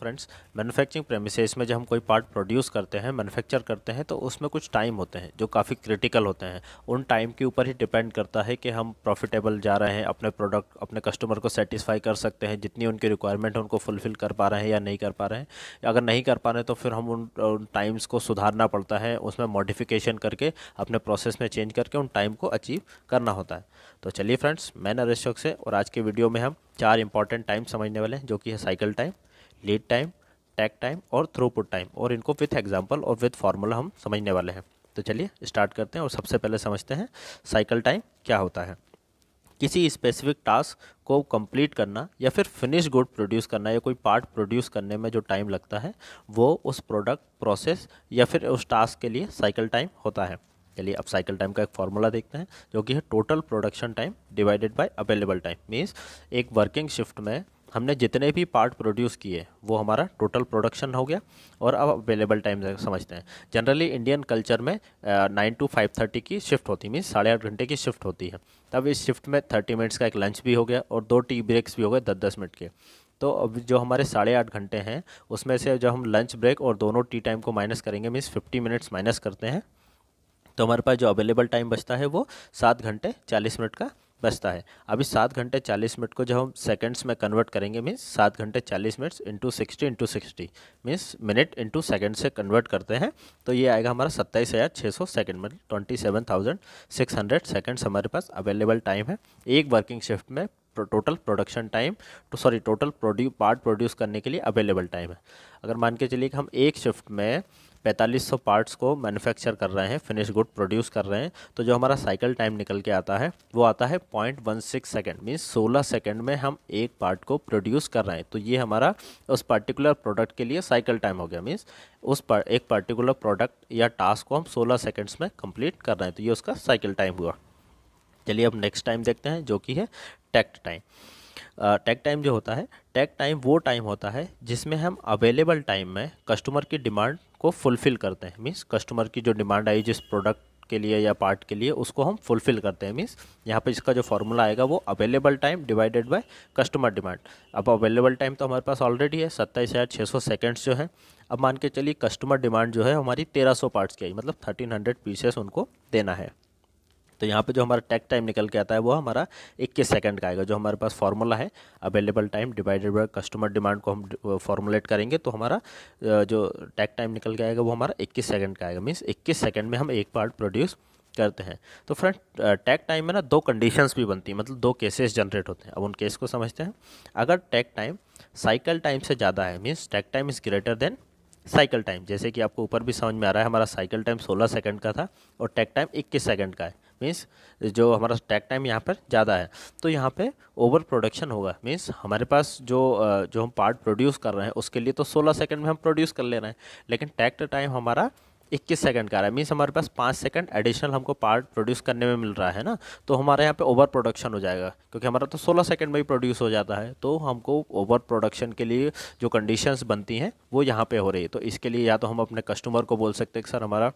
friends manufacturing premises में जब हम कोई पार्ट प्रोड्यूस करते हैं मैन्युफैक्चर करते हैं तो उसमें कुछ टाइम होते हैं जो काफ़ी क्रिटिकल होते हैं उन टाइम के ऊपर ही डिपेंड करता है कि हम प्रॉफिटेबल जा रहे हैं अपने प्रोडक्ट अपने कस्टमर को सेटिस्फाई कर सकते हैं जितनी उनकी रिक्वायरमेंट है उनको फुलफ़िल कर पा रहे हैं या नहीं कर पा रहे हैं अगर नहीं कर पा रहे हैं तो फिर हम उन टाइम्स को सुधारना पड़ता है उसमें मॉडिफिकेशन करके अपने प्रोसेस में चेंज करके उन टाइम को अचीव करना होता है तो चलिए फ्रेंड्स मैं नरेश चौक से और आज के वीडियो में हम चार इंपॉर्टेंट टाइम समझने वाले हैं जो कि है cycle time lead time takt time और थ्रूपुट टाइम और इनको विथ एग्जाम्पल और विथ फार्मूला हम समझने वाले हैं तो चलिए स्टार्ट करते हैं और सबसे पहले समझते हैं साइकिल टाइम क्या होता है किसी स्पेसिफिक टास्क को कंप्लीट करना या फिर फिनिश गुड प्रोड्यूस करना या कोई पार्ट प्रोड्यूस करने में जो टाइम लगता है वो उस प्रोडक्ट प्रोसेस या फिर उस टास्क के लिए साइकिल टाइम होता है चलिए अब साइकिल टाइम का एक फार्मूला देखते हैं जो कि है total production time divided by available time means एक वर्किंग शिफ्ट में हमने जितने भी पार्ट प्रोड्यूस किए वो हमारा टोटल प्रोडक्शन हो गया और अब अवेलेबल टाइम समझते हैं जनरली इंडियन कल्चर में नाइन टू फाइव थर्टी की शिफ्ट होती है मीन्स साढ़े आठ घंटे की शिफ्ट होती है तब इस शिफ्ट में थर्टी मिनट्स का एक लंच भी हो गया और दो टी ब्रेक्स भी हो गए दस दस मिनट के तो अब जो हमारे साढ़े आठ घंटे हैं उसमें से जब हम लंच ब्रेक और दोनों टी टाइम को माइनस करेंगे मीन्स फिफ्टी मिनट्स माइनस करते हैं तो हमारे पास जो अवेलेबल टाइम बचता है वो सात घंटे चालीस मिनट का बचता है अभी सात घंटे चालीस मिनट को जब हम सेकेंड्स में कन्वर्ट करेंगे मीन्स सात घंटे चालीस minutes into sixty into sixty means minute into second से कन्वर्ट करते हैं तो ये आएगा हमारा सत्ताईस हज़ार छः सौ सेकेंड मतलब twenty seven thousand six hundred seconds हमारे पास अवेलेबल टाइम है एक वर्किंग शिफ्ट में टोटल प्रोडक्शन टाइम तो sorry total produce part produce करने के लिए अवेलेबल टाइम है अगर मान के चलिए कि हम एक शिफ्ट में 4500 पार्ट्स को मैन्युफैक्चर कर रहे हैं फिनिश गुड प्रोड्यूस कर रहे हैं तो जो हमारा साइकिल टाइम निकल के आता है वो आता है point one six second means सोलह सेकेंड में हम एक पार्ट को प्रोड्यूस कर रहे हैं तो ये हमारा उस पर्टिकुलर प्रोडक्ट के लिए साइकिल टाइम हो गया मीन्स उस पर एक पर्टिकुलर प्रोडक्ट या टास्क को हम सोलह सेकेंड्स में कंप्लीट कर रहे हैं तो ये उसका साइकिल टाइम हुआ चलिए अब नेक्स्ट टाइम देखते हैं जो कि है टैक्ट टाइम टैग टाइम जो होता है टैग टाइम वो टाइम होता है जिसमें हम अवेलेबल टाइम में कस्टमर की डिमांड को फुलफ़िल करते हैं मीन्स कस्टमर की जो डिमांड आई जिस प्रोडक्ट के लिए या पार्ट के लिए उसको हम फुलफ़िल करते हैं मीन्स यहाँ पे इसका जो फॉर्मूला आएगा वो available time divided by customer demand अब अवेलेबल टाइम तो हमारे पास ऑलरेडी है सत्ताईस हज़ार छः सौ सेकेंड्स जो है अब मान के चलिए कस्टमर डिमांड जो है हमारी तेरह सौ पार्ट्स की आई मतलब थर्टीन हंड्रेड पीसेस उनको देना है तो यहाँ पे जो हमारा टैक टाइम निकल के आता है वो हमारा इक्कीस सेकंड का आएगा जो हमारे पास फार्मूला है available time divided by customer demand को हम फॉर्मुलेट करेंगे तो हमारा जो टैक टाइम निकल के आएगा वो हमारा इक्कीस सेकेंड का आएगा मीन्स इक्कीस सेकेंड में हम एक पार्ट प्रोड्यूस करते हैं तो फ्रेंड टैक टाइम में ना दो कंडीशंस भी बनती हैं मतलब दो केसेस जनरेट होते हैं अब उन केस को समझते हैं अगर टैक टाइम साइकिल टाइम से ज़्यादा है means takt time is greater than cycle time जैसे कि आपको ऊपर भी समझ में आ रहा है हमारा साइकिल टाइम 16 सेकंड का था और टैक टाइम 21 सेकंड का है मीन्स जो हमारा टैग टाइम यहाँ पर ज़्यादा है तो यहाँ पे ओवर प्रोडक्शन होगा मीन्स हमारे पास जो जो हम पार्ट प्रोड्यूस कर रहे हैं उसके लिए तो 16 सेकंड में हम प्रोड्यूस कर ले रहे हैं लेकिन टैग टाइम हमारा 21 सेकंड का रहा है मीन्स हमारे पास पाँच सेकंड एडिशनल हमको पार्ट प्रोड्यूस करने में मिल रहा है ना तो हमारे यहाँ पे ओवर प्रोडक्शन हो जाएगा क्योंकि हमारा तो 16 सेकंड में ही प्रोड्यूस हो जाता है तो हमको ओवर प्रोडक्शन के लिए जो कंडीशंस बनती हैं वो यहाँ पे हो रही है तो इसके लिए या तो हम अपने कस्टमर को बोल सकते हैं कि सर हमारा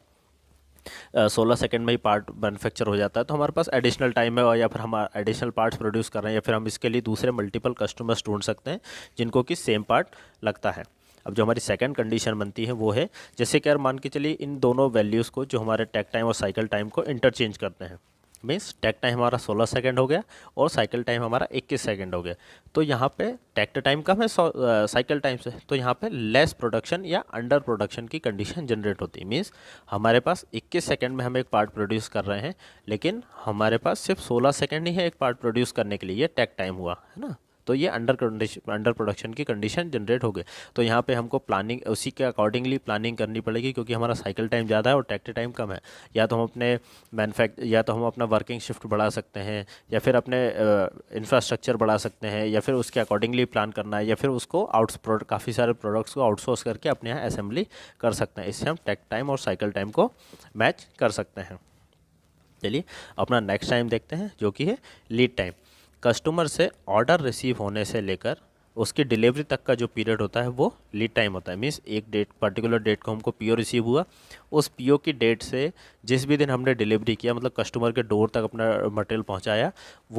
सोलह सेकेंड में ही पार्ट मैनुफेक्चर हो जाता है तो हमारे पास एडिशनल टाइम है और या फिर हम एडिशनल पार्ट्स प्रोड्यूस कर रहे हैं या फिर हम इसके लिए दूसरे मल्टीपल कस्टमर्स ढूंढ सकते हैं जिनको कि सेम पार्ट लगता है अब जो हमारी सेकंड कंडीशन बनती है वो है जैसे कि यार मान के चलिए इन दोनों वैल्यूज़ को जो हमारे टैक टाइम और साइकिल टाइम को इंटरचेंज करते हैं मीन्स टैक टाइम हमारा 16 सेकंड हो गया और साइकिल टाइम हमारा 21 सेकंड हो गया तो यहाँ पे टैक्ट टाइम कम है साइकिल टाइम से तो यहाँ पे लेस प्रोडक्शन या अंडर प्रोडक्शन की कंडीशन जनरेट होती है मीन्स हमारे पास 21 सेकंड में हम एक पार्ट प्रोड्यूस कर रहे हैं लेकिन हमारे पास सिर्फ 16 सेकंड ही है एक पार्ट प्रोड्यूस करने के लिए टैक टाइम हुआ है ना तो ये अंडर कंडीशन अंडर प्रोडक्शन की कंडीशन जनरेट हो गई तो यहाँ पे हमको प्लानिंग उसी के अकॉर्डिंगली प्लानिंग करनी पड़ेगी क्योंकि हमारा साइकिल टाइम ज़्यादा है और ट्रैक्टर टाइम कम है या तो हम अपने मैनुफैक् या तो हम अपना वर्किंग शिफ्ट बढ़ा सकते हैं या फिर अपने इंफ्रास्ट्रक्चर बढ़ा सकते हैं या फिर उसके अकॉर्डिंगली प्लान करना है या फिर उसको आउट काफ़ी सारे प्रोडक्ट्स को आउटसोर्स करके अपने यहाँ असेंबली कर सकते हैं इससे हम ट्रैक टाइम और साइकिल टाइम को मैच कर सकते हैं चलिए अपना नेक्स्ट टाइम देखते हैं जो कि है लीड टाइम कस्टमर से ऑर्डर रिसीव होने से लेकर उसकी डिलीवरी तक का जो पीरियड होता है वो लीड टाइम होता है मीन्स एक डेट पर्टिकुलर डेट को हमको पीओ रिसीव हुआ उस पीओ की डेट से जिस भी दिन हमने डिलीवरी किया मतलब कस्टमर के डोर तक अपना मटेरियल पहुंचाया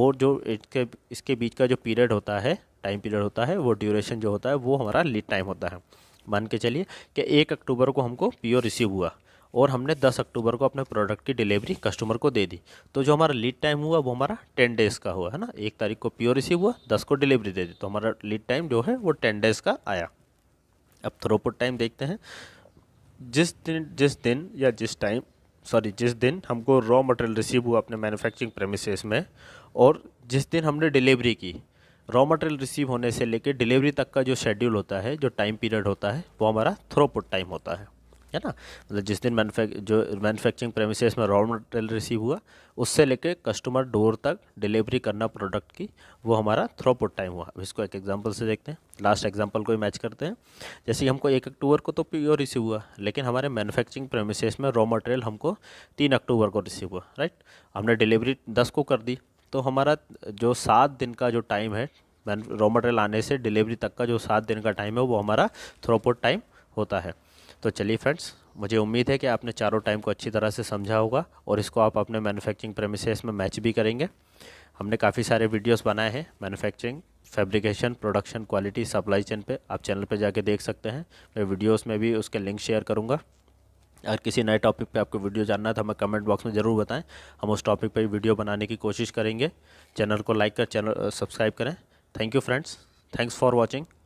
वो जो इसके इसके बीच का जो पीरियड होता है टाइम पीरियड होता है वो ड्यूरेशन जो होता है वो हमारा लीड टाइम होता है मान के चलिए कि एक अक्टूबर को हमको पीओ रिसीव हुआ और हमने 10 अक्टूबर को अपने प्रोडक्ट की डिलीवरी कस्टमर को दे दी तो जो हमारा लीड टाइम हुआ वो हमारा टेन डेज़ का हुआ है ना एक तारीख को प्योर रिसीव हुआ दस को डिलीवरी दे दी तो हमारा लीड टाइम जो है वो टेन डेज़ का आया अब थ्रोपुट टाइम देखते हैं जिस दिन जिस दिन या जिस टाइम सॉरी जिस दिन हमको रॉ मटेरियल रिसीव हुआ अपने मैन्युफैक्चरिंग प्रेमिसेस में और जिस दिन हमने डिलीवरी की रॉ मटेरियल रिसीव होने से लेकर डिलीवरी तक का जो शेड्यूल होता है जो टाइम पीरियड होता है वो हमारा थ्रोपुट टाइम होता है है ना मतलब जिस दिन मैनुफैक जो मैनुफैक्चरिंग प्रेमिसेस में रॉ मटेरियल रिसीव हुआ उससे लेके कस्टमर डोर तक डिलीवरी करना प्रोडक्ट की वो हमारा थ्रोपुट टाइम हुआ अब इसको एक एग्जांपल से देखते हैं लास्ट एग्जांपल को ही मैच करते हैं जैसे कि हमको एक अक्टूबर को तो पी रिसीव हुआ लेकिन हमारे मैनुफैक्चरिंग प्रेमिसेस में रॉ मटेरियल हमको तीन अक्टूबर को रिसीव हुआ राइट हमने डिलीवरी दस को कर दी तो हमारा जो सात दिन का जो टाइम है रॉ मटेरियल आने से डिलीवरी तक का जो सात दिन का टाइम है वो हमारा थ्रोपुट टाइम होता है तो चलिए फ्रेंड्स मुझे उम्मीद है कि आपने चारों टाइम को अच्छी तरह से समझा होगा और इसको आप अपने मैन्युफैक्चरिंग प्रेमिसेस में मैच भी करेंगे हमने काफ़ी सारे वीडियोस बनाए हैं manufacturing fabrication production quality supply chain पे आप चैनल पे जाके देख सकते हैं मैं वीडियोस में भी उसके लिंक शेयर करूँगा अगर किसी नए टॉपिक पे आपको वीडियो जानना है तो हमें कमेंट बॉक्स में ज़रूर बताएं हम उस टॉपिक पर वीडियो बनाने की कोशिश करेंगे चैनल को लाइक कर चैनल सब्सक्राइब करें thank you friends thanks for watching